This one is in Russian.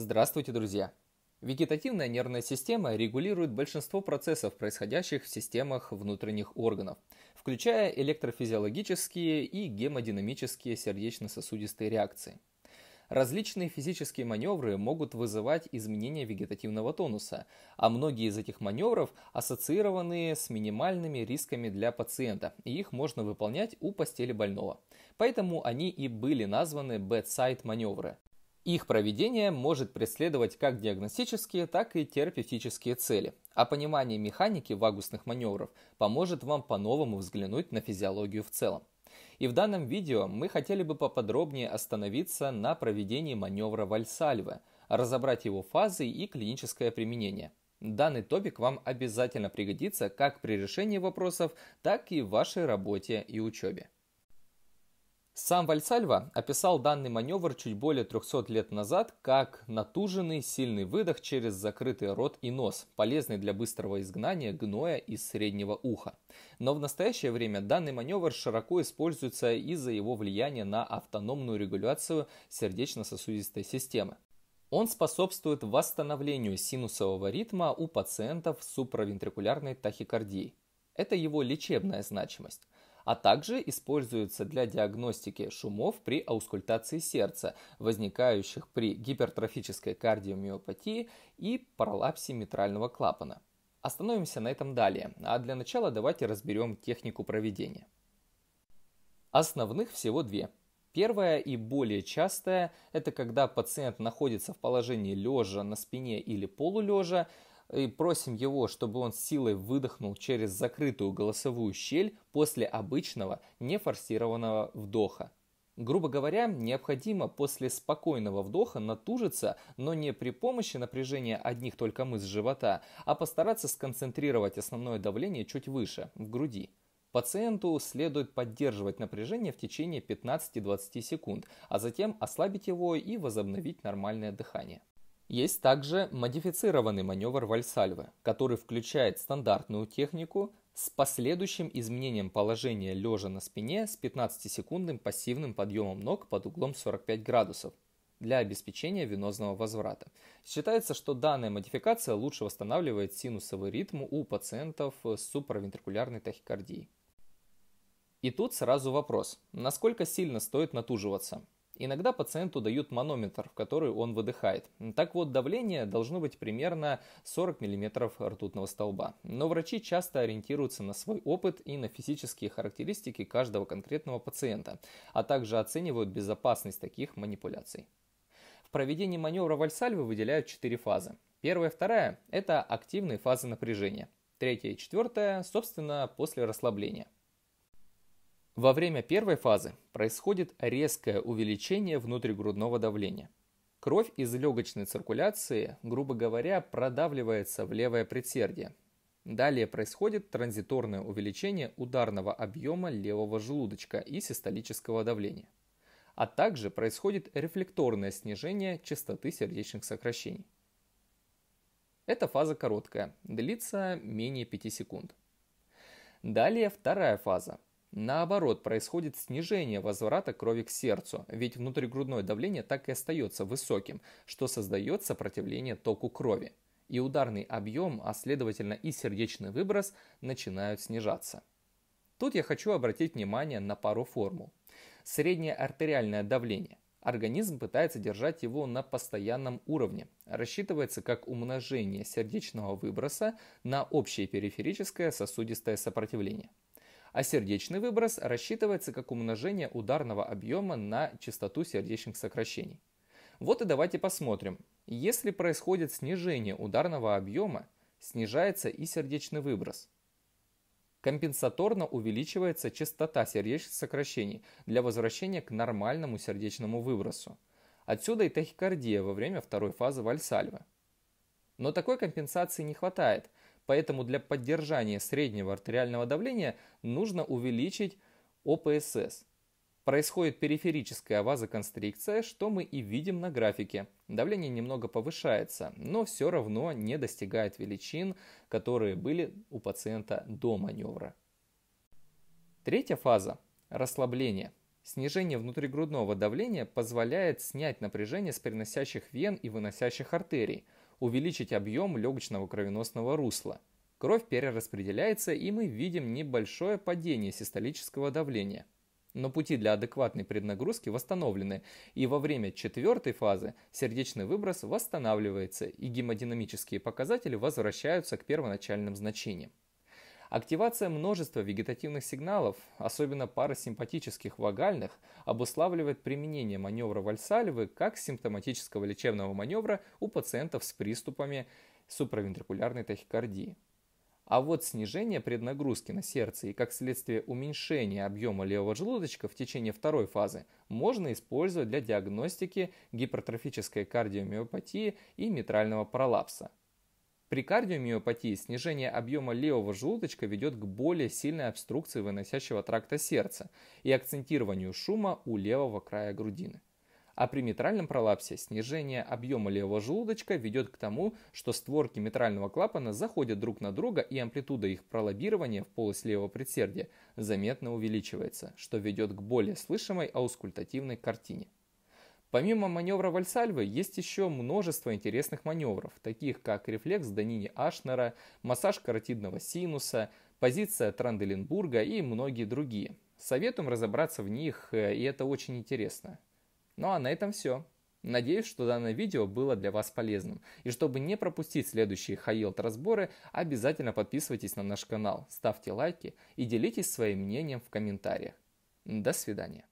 Здравствуйте, друзья! Вегетативная нервная система регулирует большинство процессов, происходящих в системах внутренних органов, включая электрофизиологические и гемодинамические сердечно-сосудистые реакции. Различные физические маневры могут вызывать изменения вегетативного тонуса, а многие из этих маневров ассоциированы с минимальными рисками для пациента, и их можно выполнять у постели больного. Поэтому они и были названы bedside маневры. Их проведение может преследовать как диагностические, так и терапевтические цели, а понимание механики вагусных маневров поможет вам по-новому взглянуть на физиологию в целом. И в данном видео мы хотели бы поподробнее остановиться на проведении маневра Вальсальве, разобрать его фазы и клиническое применение. Данный топик вам обязательно пригодится как при решении вопросов, так и в вашей работе и учебе. Сам Вальсальва описал данный маневр чуть более 300 лет назад как натуженный сильный выдох через закрытый рот и нос, полезный для быстрого изгнания гноя из среднего уха. Но в настоящее время данный маневр широко используется из-за его влияния на автономную регуляцию сердечно-сосудистой системы. Он способствует восстановлению синусового ритма у пациентов с суправентрикулярной тахикардией. Это его лечебная значимость а также используются для диагностики шумов при аускультации сердца, возникающих при гипертрофической кардиомиопатии и паралапсе митрального клапана. Остановимся на этом далее, а для начала давайте разберем технику проведения. Основных всего две. Первая и более частая – это когда пациент находится в положении лежа на спине или полулежа, и просим его, чтобы он силой выдохнул через закрытую голосовую щель после обычного нефорсированного вдоха. Грубо говоря, необходимо после спокойного вдоха натужиться, но не при помощи напряжения одних только мышц живота, а постараться сконцентрировать основное давление чуть выше, в груди. Пациенту следует поддерживать напряжение в течение 15-20 секунд, а затем ослабить его и возобновить нормальное дыхание. Есть также модифицированный маневр вальсальвы, который включает стандартную технику с последующим изменением положения лежа на спине с 15-секундным пассивным подъемом ног под углом 45 градусов для обеспечения венозного возврата. Считается, что данная модификация лучше восстанавливает синусовый ритм у пациентов с суправентрикулярной тахикардией. И тут сразу вопрос, насколько сильно стоит натуживаться? Иногда пациенту дают манометр, в который он выдыхает. Так вот, давление должно быть примерно 40 мм ртутного столба. Но врачи часто ориентируются на свой опыт и на физические характеристики каждого конкретного пациента, а также оценивают безопасность таких манипуляций. В проведении маневра Вальсальвы выделяют четыре фазы. Первая и вторая – это активные фазы напряжения. Третья и четвертая – собственно, после расслабления – во время первой фазы происходит резкое увеличение внутригрудного давления. Кровь из легочной циркуляции, грубо говоря, продавливается в левое предсердие. Далее происходит транзиторное увеличение ударного объема левого желудочка и систолического давления. А также происходит рефлекторное снижение частоты сердечных сокращений. Эта фаза короткая, длится менее 5 секунд. Далее вторая фаза, Наоборот, происходит снижение возврата крови к сердцу, ведь внутригрудное давление так и остается высоким, что создает сопротивление току крови. И ударный объем, а следовательно и сердечный выброс, начинают снижаться. Тут я хочу обратить внимание на пару формул. Среднее артериальное давление. Организм пытается держать его на постоянном уровне. Рассчитывается как умножение сердечного выброса на общее периферическое сосудистое сопротивление а сердечный выброс рассчитывается как умножение ударного объема на частоту сердечных сокращений. Вот и давайте посмотрим. Если происходит снижение ударного объема, снижается и сердечный выброс. Компенсаторно увеличивается частота сердечных сокращений для возвращения к нормальному сердечному выбросу. Отсюда и тахикардия во время второй фазы Вальсальвы. Но такой компенсации не хватает, Поэтому для поддержания среднего артериального давления нужно увеличить ОПСС. Происходит периферическая вазоконстрикция, что мы и видим на графике. Давление немного повышается, но все равно не достигает величин, которые были у пациента до маневра. Третья фаза – расслабление. Снижение внутригрудного давления позволяет снять напряжение с переносящих вен и выносящих артерий – увеличить объем легочного кровеносного русла. Кровь перераспределяется, и мы видим небольшое падение систолического давления. Но пути для адекватной преднагрузки восстановлены, и во время четвертой фазы сердечный выброс восстанавливается, и гемодинамические показатели возвращаются к первоначальным значениям. Активация множества вегетативных сигналов, особенно парасимпатических вагальных, обуславливает применение маневра Вальсальвы как симптоматического лечебного маневра у пациентов с приступами суправентрикулярной тахикардии. А вот снижение преднагрузки на сердце и как следствие уменьшения объема левого желудочка в течение второй фазы можно использовать для диагностики гипертрофической кардиомиопатии и митрального пролапса – при кардиомиопатии снижение объема левого желудочка ведет к более сильной обструкции выносящего тракта сердца и акцентированию шума у левого края грудины. А при митральном пролапсе снижение объема левого желудочка ведет к тому, что створки митрального клапана заходят друг на друга и амплитуда их пролоббирования в полость левого предсердия заметно увеличивается, что ведет к более слышимой аускультативной картине. Помимо маневра Вальсальвы есть еще множество интересных маневров, таких как рефлекс Данини Ашнера, массаж каротидного синуса, позиция Транделенбурга и многие другие. Советуем разобраться в них, э, и это очень интересно. Ну а на этом все. Надеюсь, что данное видео было для вас полезным. И чтобы не пропустить следующие хайлд разборы, обязательно подписывайтесь на наш канал, ставьте лайки и делитесь своим мнением в комментариях. До свидания.